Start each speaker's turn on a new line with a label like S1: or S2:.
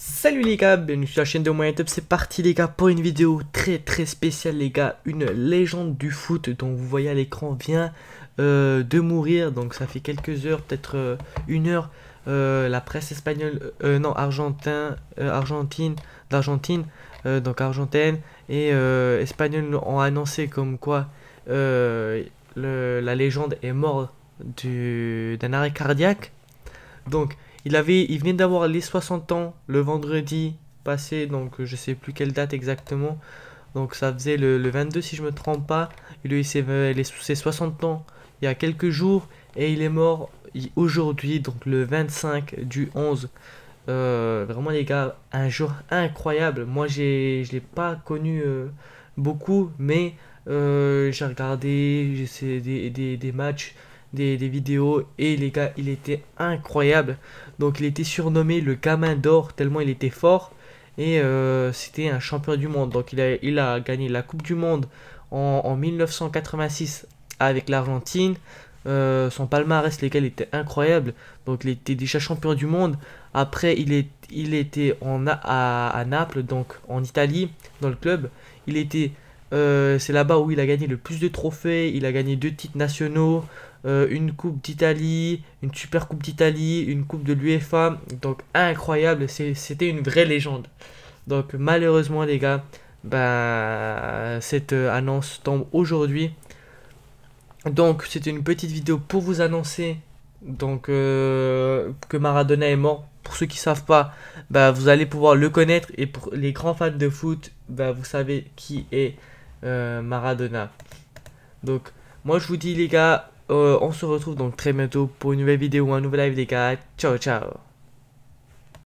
S1: Salut les gars, bienvenue sur la chaîne de Moyen c'est parti les gars pour une vidéo très très spéciale les gars, une légende du foot dont vous voyez à l'écran vient euh, de mourir, donc ça fait quelques heures, peut-être euh, une heure, euh, la presse espagnole, non argentin, argentine, d'Argentine, donc argentine et espagnole ont annoncé comme quoi la légende est morte d'un arrêt cardiaque, donc il, avait, il venait d'avoir les 60 ans le vendredi passé, donc euh, je sais plus quelle date exactement. Donc ça faisait le, 22 si je me trompe pas. Il a eu ses, euh, ses 60 ans il y a quelques jours et il est mort aujourd'hui, donc le 25 du 11. Euh, vraiment les gars, un jour incroyable. Moi j'ai, je l'ai pas connu beaucoup, mais j'ai regardé des, des, des, matchs des, vidéos et les gars, il était incroyable. Donc il était surnommé le gamin d'or tellement il était fort et euh, c'était un champion du monde. Donc il a, il a gagné la Coupe du Monde en, 1986 avec l'Argentine. Euh, son palmarès, lesquels était incroyable. Donc il était déjà champion du monde. Après, il, est, il était en, à, à Naples, donc en Italie, dans le club. Il était euh, c'est là-bas où il a gagné le plus de trophées. Il a gagné deux titres nationaux, euh, une Coupe d'Italie, une Super Coupe d'Italie, une Coupe de l'UEFA. Donc incroyable, c'était une vraie légende. Donc malheureusement les gars, bah, cette euh, annonce tombe aujourd'hui. Donc c'était une petite vidéo pour vous annoncer donc que Maradona est mort. Pour ceux qui ne savent pas, bah, vous allez pouvoir le connaître et pour les grands fans de foot, bah, vous savez qui est euh, Maradona. Donc, moi je vous dis les gars, euh, on se retrouve donc très bientôt pour une nouvelle vidéo ou un nouvel live les gars. Ciao ciao